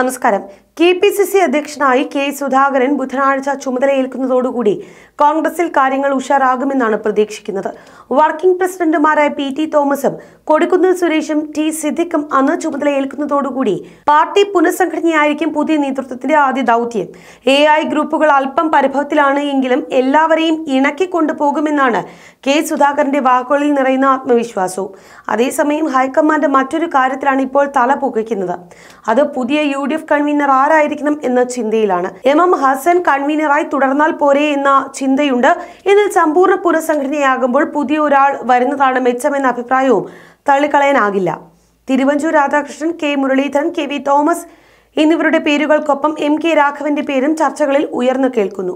നമസ്കാരം K P C C അധ്യക്ഷനായി K Sudhakaran ബുധനാഴ്ച ചുമതലയേൽക്കുന്നതോടുകൂടി കോൺഗ്രസിൽ കാര്യങ്ങൾ ഉഷാറാകുമെന്നാണ് പ്രതീക്ഷിക്കുന്നത് വർക്കിംഗ് പ്രസിഡന്റുമാരായ പി ടി തോമസും കൊടിക്കുന്നിൽ സുരേഷും ടി സിദ്ദിഖും അന്ന് ചുമതലയേൽക്കുന്നതോടുകൂടി പാർട്ടി പുനഃസംഘടനയായിരിക്കും പുതിയ നേതൃത്വത്തിന്റെ ആദ്യ ദൗത്യം എ ഐ ഗ്രൂപ്പുകൾ അല്പം പരിഭവത്തിലാണ് എങ്കിലും എല്ലാവരെയും ഇണക്കിക്കൊണ്ടുപോകുമെന്നാണ് കെ സുധാകരന്റെ വാക്കുകളിൽ നിറയുന്ന ആത്മവിശ്വാസവും അതേസമയം ഹൈക്കമാൻഡ് മറ്റൊരു കാര്യത്തിലാണ് ഇപ്പോൾ തല പുകയ്ക്കുന്നത് അത് പുതിയ യു ഡി എഫ് കൺവീനർ ആരായിരിക്കണം എന്ന ചിന്തയിലാണ് എം എം ഹസൻ കൺവീനറായി തുടർന്നാൽ പോരെ എന്ന ചിന്തയുണ്ട് ഇതിൽ സമ്പൂർണ്ണ പുനഃസംഘടനയാകുമ്പോൾ പുതിയ ഒരാൾ വരുന്നതാണ് മെച്ചമെന്ന അഭിപ്രായവും തള്ളിക്കളയാനാകില്ല Thiruvanchoor Radhakrishnan K Muraleedharan K V Thomas എന്നിവരുടെ പേരുകൾക്കൊപ്പം എം കെ രാഘവന്റെ പേരും ചർച്ചകളിൽ ഉയർന്നു കേൾക്കുന്നു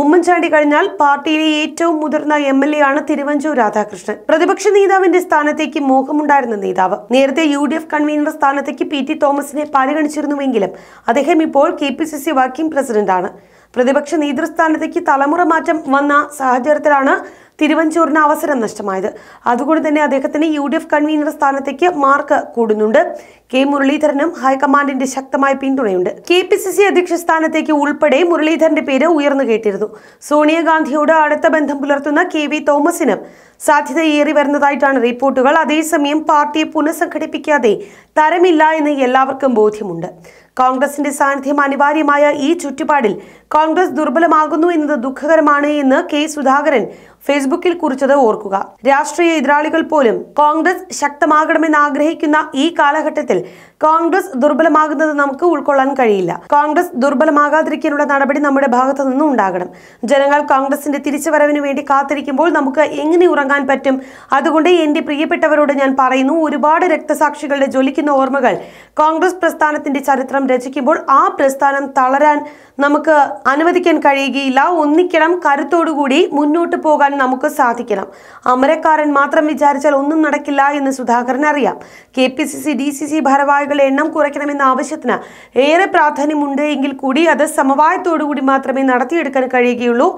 ഉമ്മൻചാണ്ടി കഴിഞ്ഞാൽ പാർട്ടിയിലെ ഏറ്റവും മുതിർന്ന എം എൽ എ ആണ് തിരുവഞ്ചൂർ രാധാകൃഷ്ണൻ പ്രതിപക്ഷ നേതാവിന്റെ സ്ഥാനത്തേക്ക് മോഹമുണ്ടായിരുന്ന നേതാവ് നേരത്തെ യു ഡി എഫ് കൺവീനർ സ്ഥാനത്തേക്ക് പി ടി തോമസിനെ പരിഗണിച്ചിരുന്നുവെങ്കിലും അദ്ദേഹം ഇപ്പോൾ K P C C working പ്രസിഡന്റാണ് പ്രതിപക്ഷ നേതൃസ്ഥാനത്തേക്ക് തലമുറ മാറ്റം വന്ന സാഹചര്യത്തിലാണ് തിരുവഞ്ചൂറിന് അവസരം നഷ്ടമായത് അതുകൊണ്ട് തന്നെ അദ്ദേഹത്തിന് യു ഡി എഫ് കൺവീനർ സ്ഥാനത്തേക്ക് മാർക്ക് കൂടുന്നുണ്ട് കെ മുരളീധരനും ഹൈക്കമാൻഡിന്റെ ശക്തമായ പിന്തുണയുണ്ട് കെ പി സി സി അധ്യക്ഷ സ്ഥാനത്തേക്ക് ഉൾപ്പെടെ മുരളീധരന്റെ പേര് ഉയർന്നു കേട്ടിരുന്നു സോണിയാഗാന്ധിയോട് അടുത്ത ബന്ധം പുലർത്തുന്ന കെ വി തോമസിനും സാധ്യതയേറി വരുന്നതായിട്ടാണ് റിപ്പോർട്ടുകൾ അതേസമയം പാർട്ടിയെ പുനഃസംഘടിപ്പിക്കാതെ തരമില്ല എന്ന് എല്ലാവർക്കും ബോധ്യമുണ്ട് കോൺഗ്രസിന്റെ സാന്നിധ്യം അനിവാര്യമായ ഈ ചുറ്റുപാടിൽ കോൺഗ്രസ് ദുർബലമാകുന്നു എന്നത് ദുഃഖകരമാണ് എന്ന് കെ സുധാകരൻ ഫേസ് ഫേസ്ബുക്കിൽ കുറിച്ചത് ഓർക്കുക രാഷ്ട്രീയ എതിരാളികൾ പോലും കോൺഗ്രസ് ശക്തമാകണമെന്ന് ആഗ്രഹിക്കുന്ന ഈ കാലഘട്ടത്തിൽ കോൺഗ്രസ് ദുർബലമാകുന്നത് നമുക്ക് ഉൾക്കൊള്ളാൻ കഴിയില്ല കോൺഗ്രസ് ദുർബലമാകാതിരിക്കാനുള്ള നടപടി നമ്മുടെ ഭാഗത്തു നിന്നും ഉണ്ടാകണം ജനങ്ങൾ കോൺഗ്രസിന്റെ തിരിച്ചുവരവിന് വേണ്ടി കാത്തിരിക്കുമ്പോൾ നമുക്ക് എങ്ങനെ ഉറങ്ങാൻ പറ്റും അതുകൊണ്ട് എന്റെ പ്രിയപ്പെട്ടവരോട് ഞാൻ പറയുന്നു ഒരുപാട് രക്തസാക്ഷികളുടെ ജ്വലിക്കുന്ന ഓർമ്മകൾ കോൺഗ്രസ് പ്രസ്ഥാനത്തിന്റെ ചരിത്രം രചിക്കുമ്പോൾ ആ പ്രസ്ഥാനം തളരാൻ നമുക്ക് അനുവദിക്കാൻ കഴിയുകയില്ല ഒന്നിക്കണം കരുത്തോടുകൂടി മുന്നോട്ട് പോകാൻ നമുക്ക് സാധിക്കണം അമരക്കാരൻ മാത്രം വിചാരിച്ചാൽ ഒന്നും നടക്കില്ല എന്ന് സുധാകരൻ അറിയാം K P C C D C C ഭാരവാഹികൾ തൊഴിലാളികളുടെ എണ്ണം കുറയ്ക്കണമെന്ന ആവശ്യത്തിന് ഏറെ പ്രാധാന്യമുണ്ട് എങ്കിൽ കൂടി അത് സമവായത്തോടുകൂടി മാത്രമേ നടത്തിയെടുക്കാൻ കഴിയുകയുള്ളൂ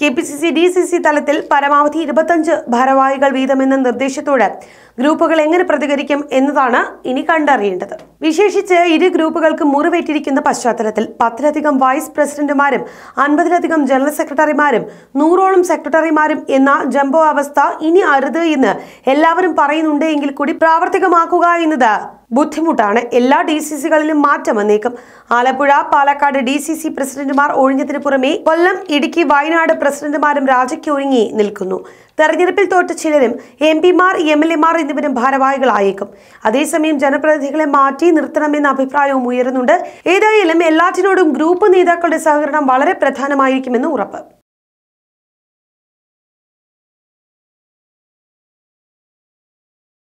K P C C D C C തലത്തിൽ പരമാവധി ഇരുപത്തഞ്ച് ഭാരവാഹികൾ വീതമെന്ന നിർദ്ദേശത്തോട് ഗ്രൂപ്പുകൾ എങ്ങനെ പ്രതികരിക്കും എന്നതാണ് ഇനി കണ്ടറിയേണ്ടത് വിശേഷിച്ച് ഇരു ഗ്രൂപ്പുകൾക്ക് മുറിവേറ്റിരിക്കുന്ന പശ്ചാത്തലത്തിൽ പത്തിലധികം വൈസ് പ്രസിഡന്റുമാരും അൻപതിലധികം ജനറൽ സെക്രട്ടറിമാരും നൂറോളം സെക്രട്ടറിമാരും എന്ന ജംബോ അവസ്ഥ ഇനി അരുത് എന്ന് എല്ലാവരും പറയുന്നുണ്ട് എങ്കിൽ കൂടി പ്രാവർത്തികമാക്കുക എന്നത് ബുദ്ധിമുട്ടാണ് എല്ലാ ഡി സി സികളിലും മാറ്റം വന്നേക്കും Alappuzha Palakkad D C C പ്രസിഡന്റുമാർ ഒഴിഞ്ഞതിന് പുറമെ കൊല്ലം ഇടുക്കി വയനാട് പ്രസിഡന്റുമാരും രാജിക്ക് ഒരുങ്ങി നിൽക്കുന്നു തെരഞ്ഞെടുപ്പിൽ തോറ്റ ചിലരും എം പിമാർ എം എൽ എമാർ എന്നിവരും ഭാരവാഹികളായേക്കും അതേസമയം ജനപ്രതിനിധികളെ മാറ്റി നിർത്തണമെന്ന അഭിപ്രായവും ഉയരുന്നുണ്ട് ഏതായാലും എല്ലാറ്റിനോടും ഗ്രൂപ്പ് നേതാക്കളുടെ സഹകരണം വളരെ പ്രധാനമായിരിക്കുമെന്ന് ഉറപ്പ്